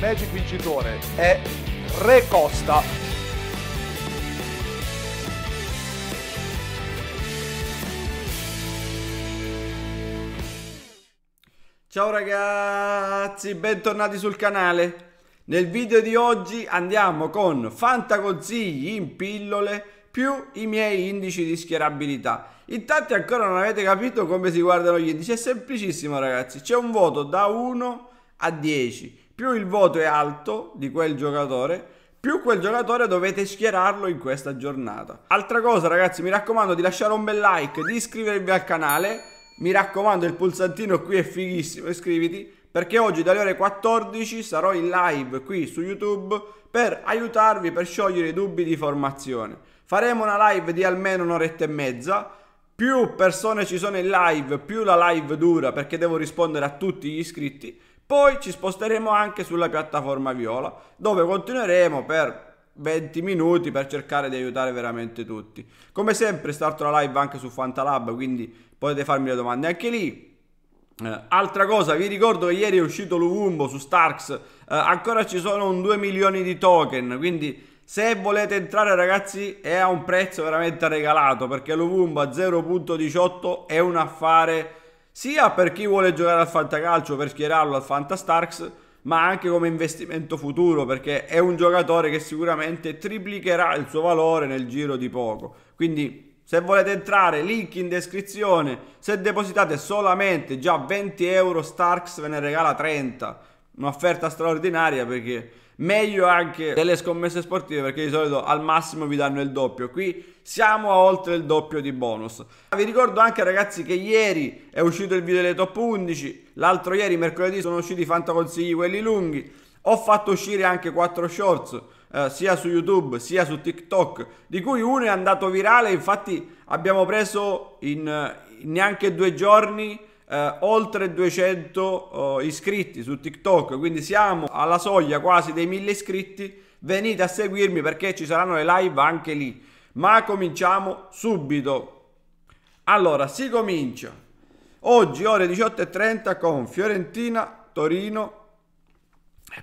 Magic vincitore è Re Costa. Ciao ragazzi, bentornati sul canale. Nel video di oggi andiamo con Fanta consigli in pillole più i miei indici di schierabilità. Intanto ancora non avete capito come si guardano gli indici, è semplicissimo ragazzi, c'è un voto da 1 a 10 più il voto è alto di quel giocatore, più quel giocatore dovete schierarlo in questa giornata. Altra cosa, ragazzi, mi raccomando di lasciare un bel like, di iscrivervi al canale. Mi raccomando, il pulsantino qui è fighissimo, iscriviti, perché oggi dalle ore 14 sarò in live qui su YouTube per aiutarvi per sciogliere i dubbi di formazione. Faremo una live di almeno un'oretta e mezza. Più persone ci sono in live, più la live dura perché devo rispondere a tutti gli iscritti. Poi ci sposteremo anche sulla piattaforma viola, dove continueremo per 20 minuti per cercare di aiutare veramente tutti. Come sempre starto la live anche su Fantalab, quindi potete farmi le domande anche lì. Eh, altra cosa, vi ricordo che ieri è uscito l'Uvumbo su Starks, eh, ancora ci sono un 2 milioni di token, quindi se volete entrare ragazzi è a un prezzo veramente regalato, perché l'Uvumbo a 0.18 è un affare sia per chi vuole giocare al fantacalcio per schierarlo al Fantastarks, ma anche come investimento futuro perché è un giocatore che sicuramente triplicherà il suo valore nel giro di poco. Quindi se volete entrare, link in descrizione. Se depositate solamente già 20 euro, Starks ve ne regala 30. Un'offerta straordinaria perché meglio anche delle scommesse sportive perché di solito al massimo vi danno il doppio. Qui siamo a oltre il doppio di bonus. Ah, vi ricordo anche ragazzi che ieri è uscito il video delle top 11, l'altro ieri mercoledì sono usciti i fantaconsigli quelli lunghi. Ho fatto uscire anche 4 shorts eh, sia su YouTube sia su TikTok, di cui uno è andato virale, infatti abbiamo preso in, in eh, neanche due giorni eh, oltre 200 eh, iscritti su TikTok, quindi siamo alla soglia quasi dei 1000 iscritti. Venite a seguirmi perché ci saranno le live anche lì. Ma cominciamo subito. Allora, si comincia oggi ore 18.30 con Fiorentina Torino.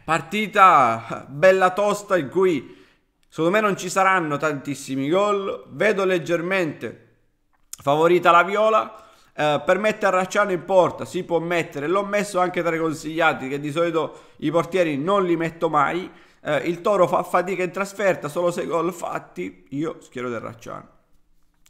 Partita bella tosta in cui secondo me non ci saranno tantissimi gol. Vedo leggermente favorita la viola eh, per me Terracciano in porta si può mettere, l'ho messo anche tra i consigliati che di solito i portieri non li metto mai, eh, il Toro fa fatica in trasferta, solo se gol fatti, io schiero del Racciano.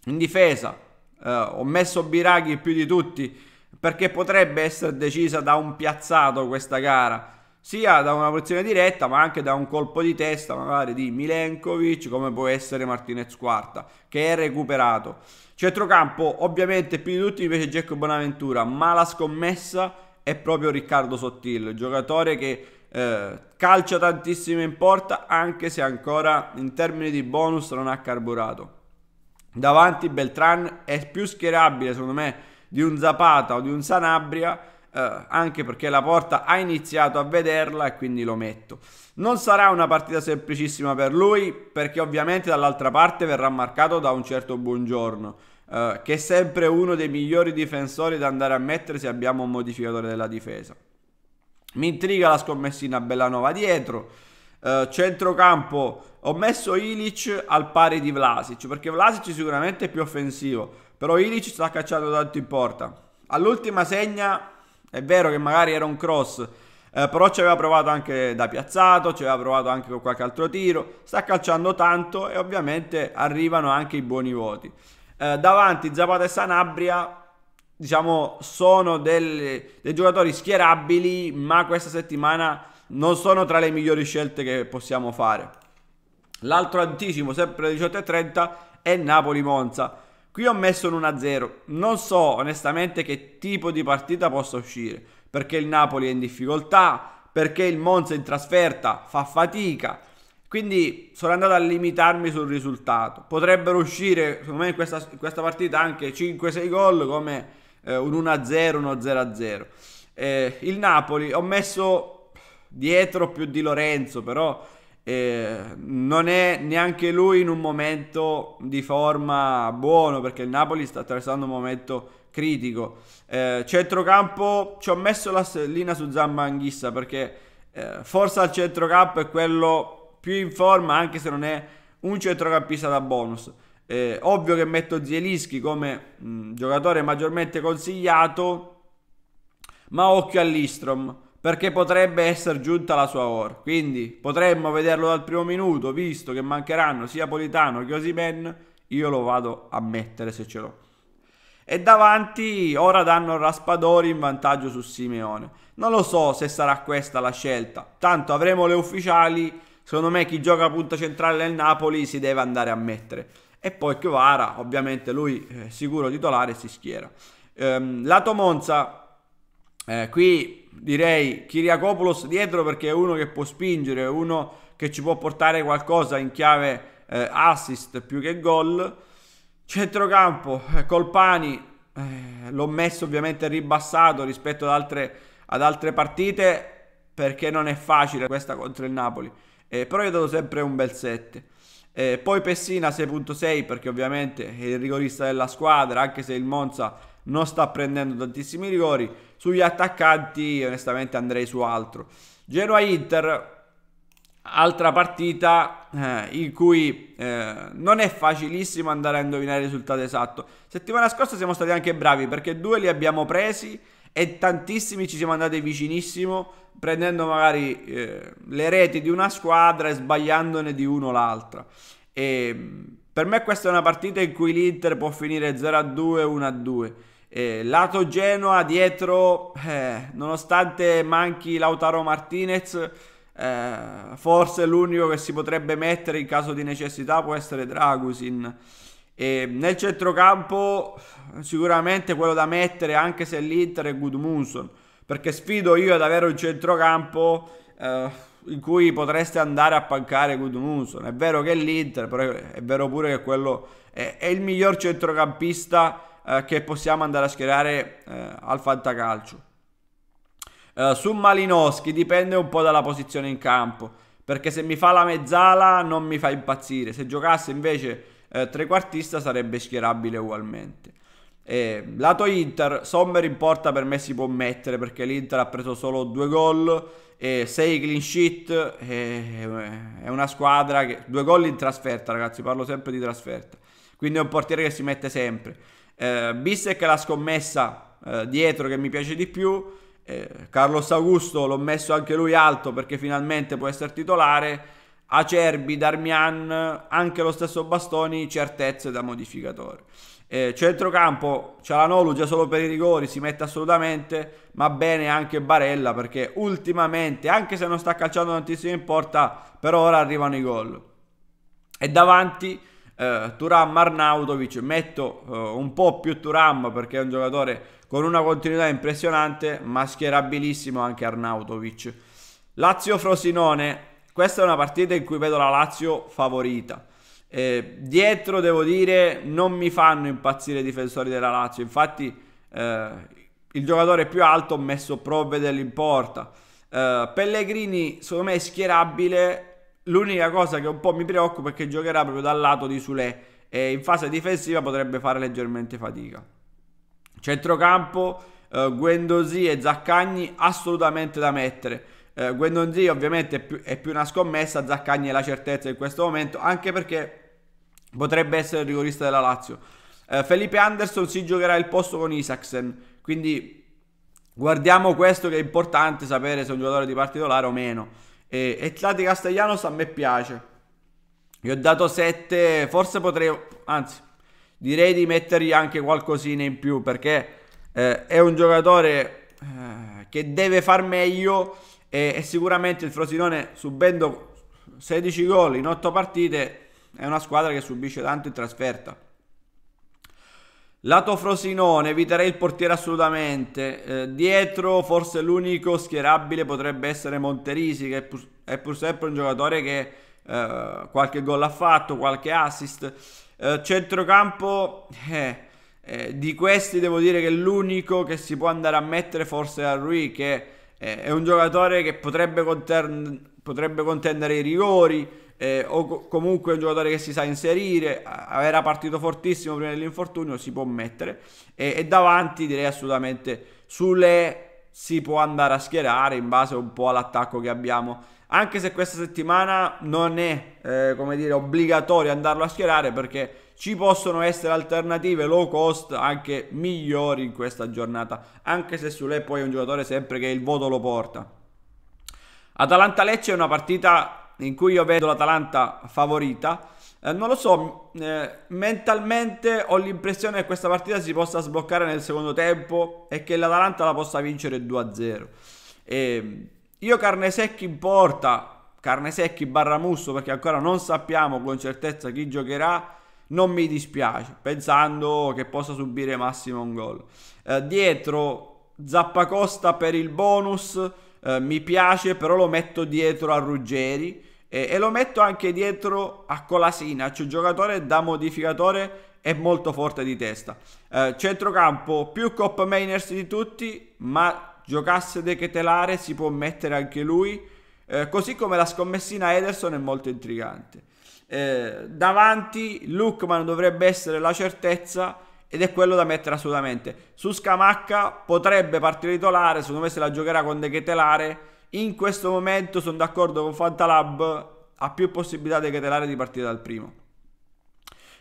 In difesa eh, ho messo Biraghi più di tutti perché potrebbe essere decisa da un piazzato questa gara sia da una posizione diretta ma anche da un colpo di testa magari di Milenkovic come può essere Martinez Quarta che è recuperato centrocampo ovviamente più di tutti invece Jack Bonaventura ma la scommessa è proprio Riccardo Sottil giocatore che eh, calcia tantissimo in porta anche se ancora in termini di bonus non ha carburato davanti Beltran è più schierabile secondo me di un Zapata o di un Sanabria eh, anche perché la porta ha iniziato a vederla e quindi lo metto. Non sarà una partita semplicissima per lui perché ovviamente dall'altra parte verrà marcato da un certo buongiorno. Uh, che è sempre uno dei migliori difensori da andare a mettere se abbiamo un modificatore della difesa. Mi intriga la scommessina Bellanova dietro. Uh, centrocampo ho messo Ilic al pari di Vlasic perché Vlasic sicuramente è più offensivo, però Ilic sta cacciando tanto in porta. All'ultima segna è vero che magari era un cross, eh, però ci aveva provato anche da piazzato, ci aveva provato anche con qualche altro tiro, sta calciando tanto e ovviamente arrivano anche i buoni voti. Eh, davanti Zapata e Sanabria diciamo sono del, dei giocatori schierabili, ma questa settimana non sono tra le migliori scelte che possiamo fare. L'altro anticipo, sempre alle 18.30, è Napoli-Monza. Qui ho messo un 1-0, non so onestamente che tipo di partita possa uscire, perché il Napoli è in difficoltà, perché il Monza in trasferta fa fatica, quindi sono andato a limitarmi sul risultato. Potrebbero uscire, secondo me, in questa, in questa partita anche 5-6 gol come eh, un 1 0 uno 1-0-0. Eh, il Napoli ho messo dietro più di Lorenzo, però e non è neanche lui in un momento di forma buono perché il Napoli sta attraversando un momento critico. Eh, centrocampo ci ho messo la stellina su Zamba Anghissa perché eh, forse al centrocampo è quello più in forma anche se non è un centrocampista da bonus. Eh, ovvio che metto Zielischi come mh, giocatore maggiormente consigliato, ma occhio all'Istrom perché potrebbe essere giunta la sua ora. Quindi potremmo vederlo dal primo minuto, visto che mancheranno sia Politano che Osimen, io lo vado a mettere se ce l'ho. E davanti ora danno Raspadori in vantaggio su Simeone. Non lo so se sarà questa la scelta, tanto avremo le ufficiali, secondo me chi gioca a punta centrale nel Napoli si deve andare a mettere. E poi Chiovara, ovviamente lui è eh, sicuro titolare, si schiera. Ehm, lato Monza, eh, qui direi Kiriakopoulos dietro perché è uno che può spingere, uno che ci può portare qualcosa in chiave eh, assist più che gol. Centrocampo, eh, Colpani, eh, l'ho messo ovviamente ribassato rispetto ad altre, ad altre, partite perché non è facile questa contro il Napoli, eh, però io ho dato sempre un bel 7. Eh, poi Pessina 6.6 perché ovviamente è il rigorista della squadra, anche se il Monza non sta prendendo tantissimi rigori. Sugli attaccanti, onestamente, andrei su altro. Genoa-Inter, altra partita eh, in cui eh, non è facilissimo andare a indovinare il risultato esatto. Settimana scorsa siamo stati anche bravi perché due li abbiamo presi e tantissimi ci siamo andati vicinissimo prendendo magari eh, le reti di una squadra e sbagliandone di uno l'altra. Ehm, per me questa è una partita in cui l'Inter può finire 0-2, 1-2. Eh, lato Genoa dietro, eh, nonostante manchi Lautaro Martinez, eh, forse l'unico che si potrebbe mettere in caso di necessità può essere Dragusin. E nel centrocampo sicuramente quello da mettere anche se l'Inter è Goodmunson, perché sfido io ad avere un centrocampo eh, in cui potreste andare a pancare Goodmunson. È vero che è l'Inter, però è vero pure che quello è, è il miglior centrocampista eh, che possiamo andare a schierare eh, al fantacalcio. Eh, su Malinowski dipende un po' dalla posizione in campo, perché se mi fa la mezzala non mi fa impazzire, se giocasse invece eh, trequartista sarebbe schierabile ugualmente. Eh, lato Inter, Sommer in porta per me si può mettere perché l'Inter ha preso solo due gol e sei clean sheet. Eh, è una squadra che due gol in trasferta, ragazzi. Parlo sempre di trasferta. Quindi è un portiere che si mette sempre. Eh, Bissec è la scommessa eh, dietro che mi piace di più. Eh, Carlos Augusto l'ho messo anche lui alto perché finalmente può essere titolare. Acerbi, Darmian, anche lo stesso Bastoni, certezze da modificatore. Eh, centrocampo, Cialanolu già solo per i rigori si mette assolutamente, ma bene anche Barella perché ultimamente, anche se non sta calciando tantissimo in porta, per ora arrivano i gol. E davanti eh, Turam Arnautovic, metto eh, un po' più Turam perché è un giocatore con una continuità impressionante, mascherabilissimo anche Arnautovic. Lazio Frosinone, questa è una partita in cui vedo la Lazio favorita. Eh, dietro devo dire non mi fanno impazzire i difensori della Lazio, infatti eh, il giocatore più alto ho messo Provvedel in porta. Eh, Pellegrini secondo me è schierabile L'unica cosa che un po' mi preoccupa è che giocherà proprio dal lato di Sule e in fase difensiva potrebbe fare leggermente fatica. Centrocampo, eh, Guendonzi e Zaccagni assolutamente da mettere. Eh, Guendonzi ovviamente è più, è più una scommessa, Zaccagni è la certezza in questo momento, anche perché potrebbe essere il rigorista della Lazio. Eh, Felipe Anderson si giocherà il posto con Isaacsen, quindi guardiamo questo che è importante sapere se è un giocatore di particolare o meno. E, e Tlati Castellanos a me piace. Gli ho dato 7, forse potrei, anzi, direi di mettergli anche qualcosina in più perché eh, è un giocatore eh, che deve far meglio e, e, sicuramente il Frosinone subendo 16 gol in 8 partite è una squadra che subisce tanto in trasferta. Lato Frosinone eviterei il portiere assolutamente. Eh, dietro forse l'unico schierabile potrebbe essere Monterisi che è pur, è pur sempre un giocatore che eh, qualche gol ha fatto, qualche assist. Eh, centrocampo eh, eh, di questi devo dire che l'unico che si può andare a mettere forse è a Rui che eh, è un giocatore che potrebbe, contern- potrebbe contendere i rigori eh, o comunque un giocatore che si sa inserire, era partito fortissimo prima dell'infortunio, si può mettere e, e davanti direi assolutamente sulle si può andare a schierare in base un po' all'attacco che abbiamo. Anche se questa settimana non è, eh, come dire, obbligatorio andarlo a schierare perché ci possono essere alternative low cost anche migliori in questa giornata, anche se su Sule poi è un giocatore sempre che il voto lo porta. Atalanta-Lecce è una partita in cui io vedo l'Atalanta favorita. Eh, non lo so, eh, mentalmente ho l'impressione che questa partita si possa sbloccare nel secondo tempo e che l'Atalanta la possa vincere 2-0. Eh, mm, io carne secchi in porta, carne secchi barra musso perché ancora non sappiamo con certezza chi giocherà, non mi dispiace, pensando che possa subire massimo un gol. Eh, dietro Zappacosta per il bonus, eh, mi piace, però lo metto dietro a Ruggeri e, e, lo metto anche dietro a Colasinac, cioè un giocatore da modificatore e molto forte di testa. Eh, centrocampo più Cop Mainers di tutti, ma giocasse De Chetelare si può mettere anche lui, eh, così come la scommessina Ederson è molto intrigante. Eh, davanti Lukman dovrebbe essere la certezza ed è quello da mettere assolutamente. Su Scamacca potrebbe partire titolare, secondo me se la giocherà con De Chetelare in questo momento sono d'accordo con Fantalab, ha più possibilità di Catelare di partire dal primo.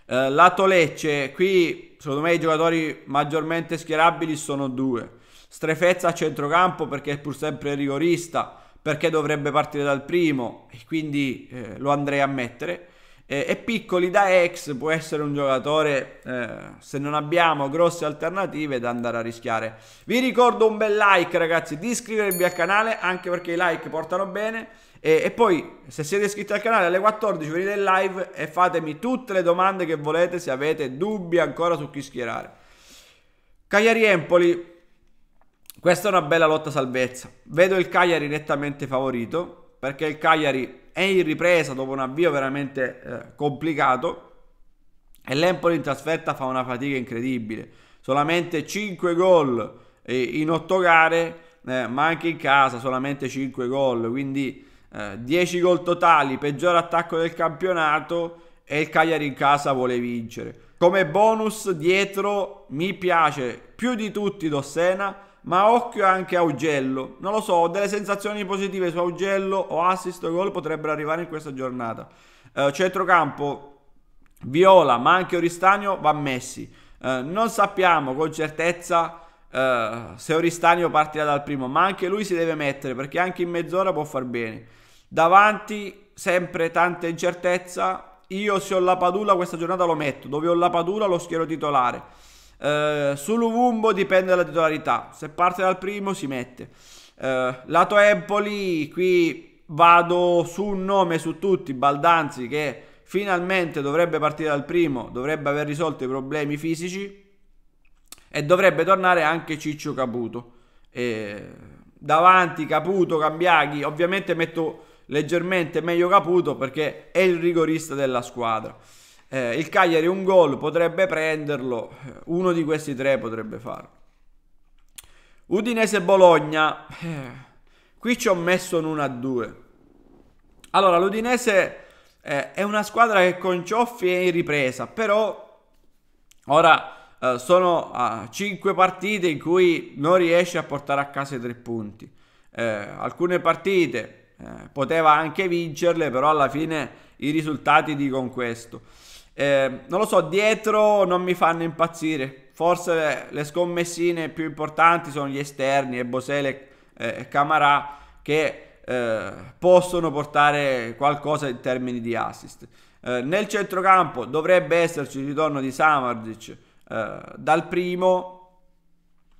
Eh, lato Lecce, qui secondo me i giocatori maggiormente schierabili sono due. Strefezza a centrocampo perché è pur sempre rigorista, perché dovrebbe partire dal primo e quindi eh, lo andrei a mettere eh, e Piccoli da ex può essere un giocatore, eh, se non abbiamo grosse alternative, da andare a rischiare. Vi ricordo un bel like ragazzi, di iscrivervi al canale, anche perché i like portano bene. E, e, poi, se siete iscritti al canale, alle 14 venite in live e fatemi tutte le domande che volete se avete dubbi ancora su chi schierare. Cagliari Empoli, questa è una bella lotta salvezza. Vedo il Cagliari nettamente favorito, perché il Cagliari è in ripresa dopo un avvio veramente eh, complicato e l'Empoli in trasferta fa una fatica incredibile. Solamente 5 gol eh, in 8 gare, eh, ma anche in casa solamente 5 gol, quindi eh, 10 gol totali, peggior attacco del campionato e il Cagliari in casa vuole vincere. Come bonus dietro mi piace più di tutti Dossena ma occhio anche a Augello. Non lo so, ho delle sensazioni positive su Augello o assist o gol potrebbero arrivare in questa giornata. Uh, centrocampo, Viola, ma anche Oristanio va messi. Uh, non sappiamo con certezza uh, se Oristanio partirà dal primo, ma anche lui si deve mettere perché anche in mezz'ora può far bene. Davanti sempre tanta incertezza. Io se ho la Padula questa giornata lo metto, dove ho la Padula lo schiero titolare. Eh, Suluvumbo dipende dalla titolarità. Se parte dal primo si mette. Eh, lato Empoli, qui vado su un nome su tutti, Baldanzi, che finalmente dovrebbe partire dal primo, dovrebbe aver risolto i problemi fisici e dovrebbe tornare anche Ciccio Caputo. Eh, davanti Caputo, Cambiaghi, ovviamente metto leggermente meglio Caputo perché è il rigorista della squadra. Eh, il Cagliari un gol potrebbe prenderlo, eh, uno di questi tre potrebbe farlo. Udinese-Bologna, eh, qui ci ho messo un 1-2. Allora, l'Udinese eh, è una squadra che con Cioffi è in ripresa, però ora eh, sono a 5 partite in cui non riesce a portare a casa i tre punti. Eh, alcune partite poteva anche vincerle, però alla fine i risultati dicono questo. Eh, non lo so, dietro non mi fanno impazzire. Forse le scommessine più importanti sono gli esterni e Bosele eh, e Camarà che eh, possono portare qualcosa in termini di assist. Eh, nel centrocampo dovrebbe esserci il ritorno di Samardic eh, dal primo,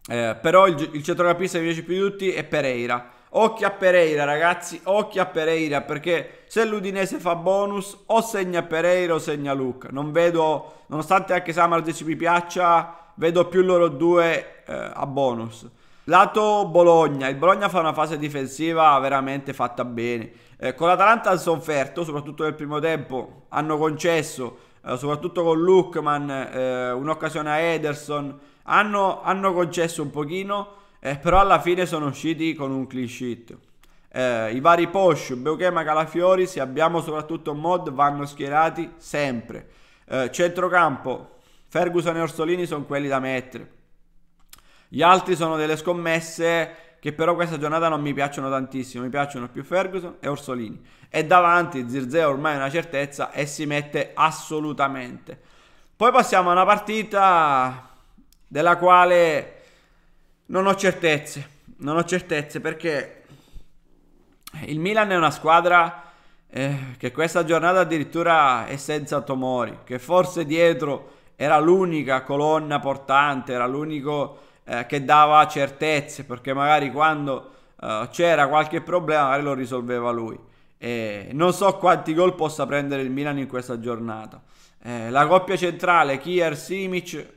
eh, però il, il centrocampista che mi piace più di tutti è Pereira Occhio a Pereira, ragazzi, occhio a Pereira, perché se l'Udinese fa bonus o segna Pereira o segna Luca. Non vedo, nonostante anche Samardzic mi piaccia, vedo più loro due eh, a bonus. Lato Bologna, il Bologna fa una fase difensiva veramente fatta bene. Eh, con l'Atalanta hanno sofferto, soprattutto nel primo tempo, hanno concesso, eh, soprattutto con Lukman, eh, un'occasione a Ederson, hanno, hanno concesso un pochino eh, però alla fine sono usciti con un cliché. Eh, I vari Posh, Beuchema, Calafiori, se abbiamo soprattutto mod, vanno schierati sempre. Eh, centrocampo, Ferguson e Orsolini sono quelli da mettere. Gli altri sono delle scommesse che però questa giornata non mi piacciono tantissimo, mi piacciono più Ferguson e Orsolini. E davanti Zirzeo ormai è una certezza e si mette assolutamente. Poi passiamo a una partita della quale non ho certezze, non ho certezze perché il Milan è una squadra eh, che questa giornata addirittura è senza Tomori, che forse dietro era l'unica colonna portante, era l'unico eh, che dava certezze, perché magari quando eh, c'era qualche problema magari lo risolveva lui. E non so quanti gol possa prendere il Milan in questa giornata. Eh, la coppia centrale, Kier-Simic, eh,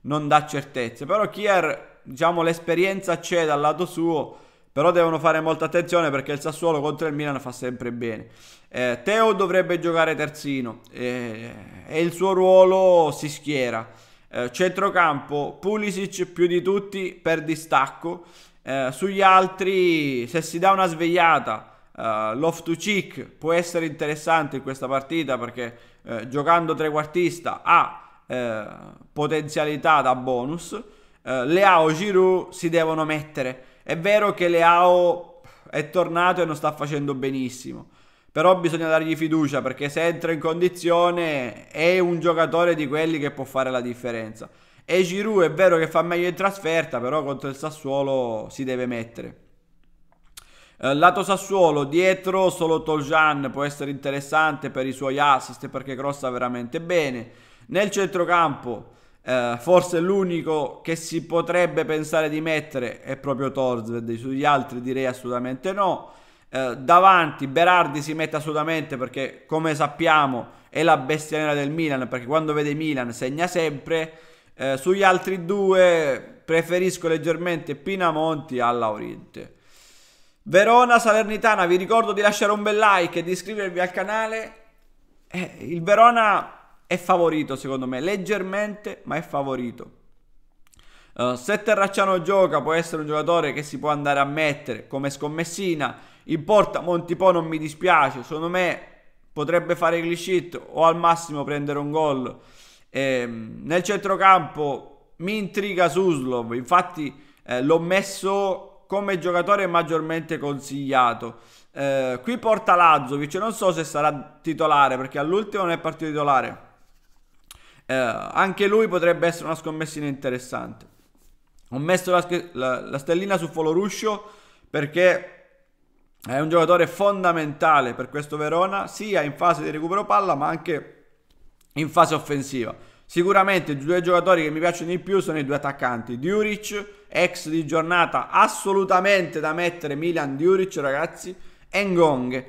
non dà certezze, però Kier diciamo l'esperienza c'è dal lato suo, però devono fare molta attenzione perché il Sassuolo contro il Milan fa sempre bene. Eh, Teo dovrebbe giocare terzino eh, e il suo ruolo si schiera. Eh, centrocampo, Pulisic più di tutti per distacco. Eh, sugli altri, se si dà una svegliata, Uh, eh, Loft to Cheek può essere interessante in questa partita perché eh, giocando trequartista ha eh, potenzialità da bonus eh, Leao e Giroud si devono mettere. È vero che Leao è tornato e non sta facendo benissimo, però bisogna dargli fiducia perché se entra in condizione è un giocatore di quelli che può fare la differenza. E Giroud è vero che fa meglio in trasferta, però contro il Sassuolo si deve mettere. Eh, lato Sassuolo, dietro solo Toljan può essere interessante per i suoi assist perché crossa veramente bene. Nel centrocampo eh, forse l'unico che si potrebbe pensare di mettere è proprio Torsved, sugli altri direi assolutamente no. Eh, davanti Berardi si mette assolutamente perché come sappiamo è la bestia nera del Milan perché quando vede Milan segna sempre. Eh, sugli altri due preferisco leggermente Pinamonti alla Oriente. Verona Salernitana, vi ricordo di lasciare un bel like e di iscrivervi al canale. Eh, il Verona è favorito secondo me, leggermente, ma è favorito. Uh, se Terracciano gioca può essere un giocatore che si può andare a mettere come scommessina in porta Montipò non mi dispiace secondo me potrebbe fare il shit o al massimo prendere un gol eh, nel centrocampo mi intriga Suslov infatti eh, l'ho messo come giocatore maggiormente consigliato eh, qui porta Lazzovic non so se sarà titolare perché all'ultimo non è partito titolare eh, anche lui potrebbe essere una scommessina interessante. Ho messo la, la, la stellina su Foloruscio perché è un giocatore fondamentale per questo Verona, sia in fase di recupero palla ma anche in fase offensiva. Sicuramente i due giocatori che mi piacciono di più sono i due attaccanti, Diuric, ex di giornata, assolutamente da mettere Milan Diuric ragazzi, e Ngong.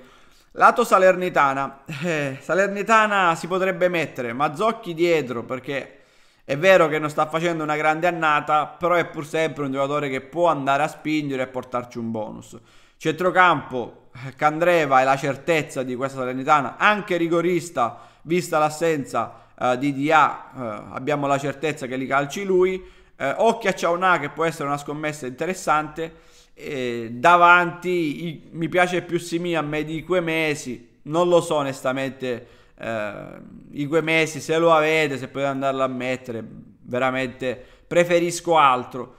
Lato Salernitana, eh, Salernitana si potrebbe mettere Mazzocchi dietro perché è vero che non sta facendo una grande annata, però è pur sempre un giocatore che può andare a spingere e portarci un bonus. Centrocampo, eh, Candreva è la certezza di questa Salernitana, anche rigorista, vista l'assenza eh, di Dia, eh, abbiamo la certezza che li calci lui. Eh, Occhia Ciaunà che può essere una scommessa interessante. Eh, davanti i, mi piace più Simi a me di quei mesi non lo so onestamente eh, i quei mesi se lo avete se potete andarlo a mettere veramente preferisco altro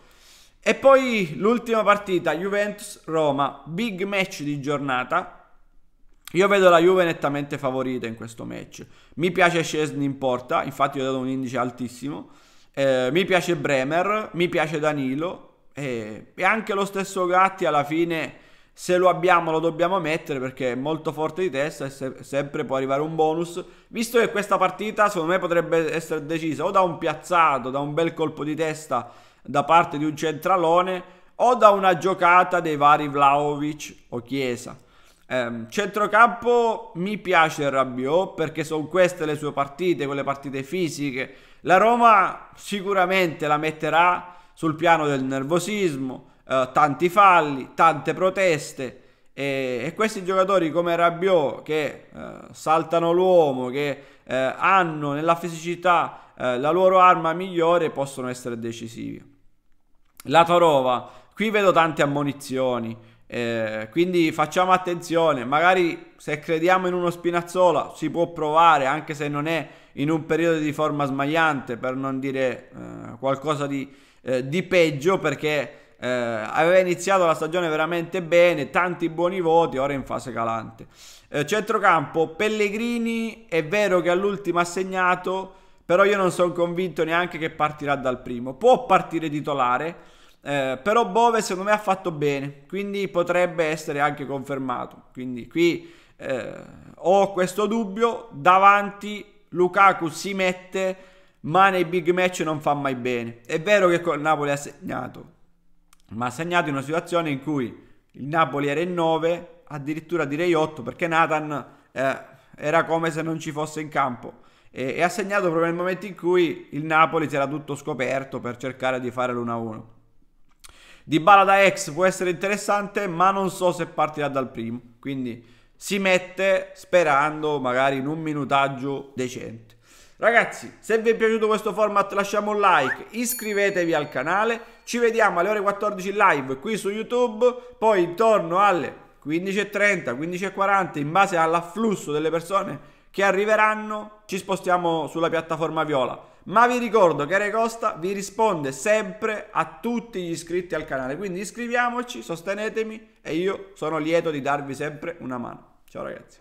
e poi l'ultima partita Juventus-Roma big match di giornata io vedo la Juve nettamente favorita in questo match mi piace Scesni in porta infatti ho dato un indice altissimo eh, mi piace Bremer mi piace Danilo e, e anche lo stesso Gatti alla fine se lo abbiamo lo dobbiamo mettere perché è molto forte di testa e se sempre può arrivare un bonus visto che questa partita secondo me potrebbe essere decisa o da un piazzato da un bel colpo di testa da parte di un centralone o da una giocata dei vari Vlaovic o Chiesa ehm, centrocampo mi piace il Rabiot perché sono queste le sue partite quelle partite fisiche la Roma sicuramente la metterà sul piano del nervosismo, eh, tanti falli, tante proteste e, e, questi giocatori come Rabiot che eh, saltano l'uomo, che eh, hanno nella fisicità eh, la loro arma migliore possono essere decisivi. La Torova, qui vedo tante ammonizioni, eh, quindi facciamo attenzione, magari se crediamo in uno Spinazzola si può provare anche se non è in un periodo di forma smagliante per non dire eh, qualcosa di, eh, di peggio perché eh, aveva iniziato la stagione veramente bene, tanti buoni voti, ora è in fase calante. Eh, centrocampo, Pellegrini è vero che all'ultimo ha segnato, però io non sono convinto neanche che partirà dal primo. Può partire titolare, eh, però Bove secondo me ha fatto bene, quindi potrebbe essere anche confermato. Quindi qui eh, ho questo dubbio, davanti Lukaku si mette ma nei big match non fa mai bene. È vero che col Napoli ha segnato, ma ha segnato in una situazione in cui il Napoli era in 9, addirittura direi 8, perché Nathan eh, era come se non ci fosse in campo. E, e ha segnato proprio nel momento in cui il Napoli si era tutto scoperto per cercare di fare l'1-1. Di Bala da ex può essere interessante, ma non so se partirà dal primo. Quindi si mette sperando magari in un minutaggio decente. Ragazzi, se vi è piaciuto questo format lasciamo un like, iscrivetevi al canale, ci vediamo alle ore 14 live qui su YouTube, poi intorno alle 15.30, 15.40 in base all'afflusso delle persone che arriveranno, ci spostiamo sulla piattaforma viola. Ma vi ricordo che Re Costa vi risponde sempre a tutti gli iscritti al canale, quindi iscriviamoci, sostenetemi e io sono lieto di darvi sempre una mano. Ciao ragazzi.